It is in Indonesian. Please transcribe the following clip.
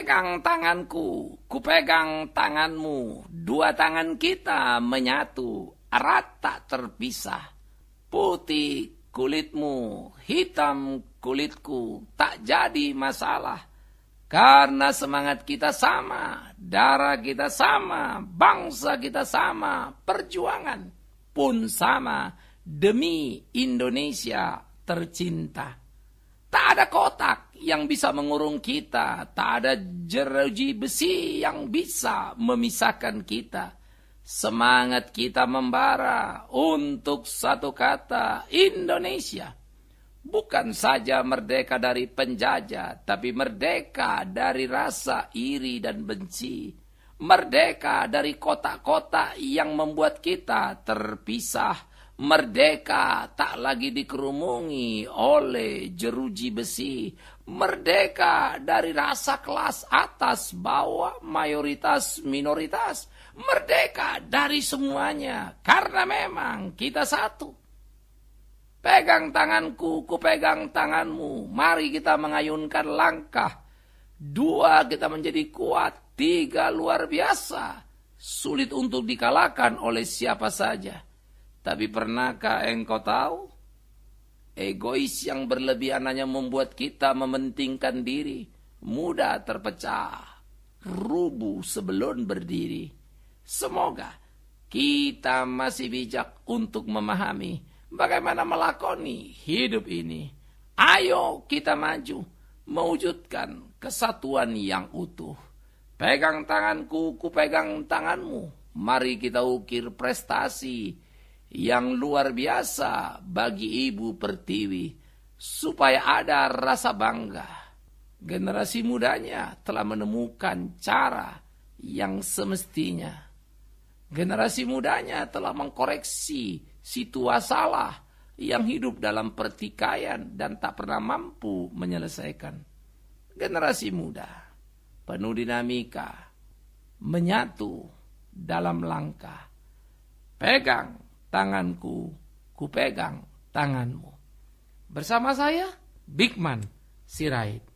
pegang tanganku, kupegang tanganmu, dua tangan kita menyatu, erat tak terpisah. Putih kulitmu, hitam kulitku, tak jadi masalah. Karena semangat kita sama, darah kita sama, bangsa kita sama, perjuangan pun sama demi Indonesia tercinta. Tak ada kota yang bisa mengurung kita, tak ada jeruji besi yang bisa memisahkan kita. Semangat kita membara untuk satu kata Indonesia. Bukan saja merdeka dari penjajah, tapi merdeka dari rasa iri dan benci. Merdeka dari kota-kota yang membuat kita terpisah merdeka, tak lagi dikerumungi oleh jeruji besi, merdeka dari rasa kelas atas, bawah, mayoritas, minoritas, merdeka dari semuanya, karena memang kita satu. Pegang tanganku, ku pegang tanganmu. Mari kita mengayunkan langkah. Dua, kita menjadi kuat. Tiga, luar biasa. Sulit untuk dikalahkan oleh siapa saja. Tapi pernahkah engkau tahu? Egois yang berlebihan hanya membuat kita mementingkan diri. Mudah terpecah. Rubuh sebelum berdiri. Semoga kita masih bijak untuk memahami bagaimana melakoni hidup ini. Ayo kita maju mewujudkan kesatuan yang utuh. Pegang tanganku, ku pegang tanganmu. Mari kita ukir prestasi yang luar biasa bagi Ibu Pertiwi supaya ada rasa bangga. Generasi mudanya telah menemukan cara yang semestinya. Generasi mudanya telah mengkoreksi situasi salah yang hidup dalam pertikaian dan tak pernah mampu menyelesaikan. Generasi muda penuh dinamika menyatu dalam langkah. Pegang tanganku, kupegang tanganmu. Bersama saya, Bigman Sirait.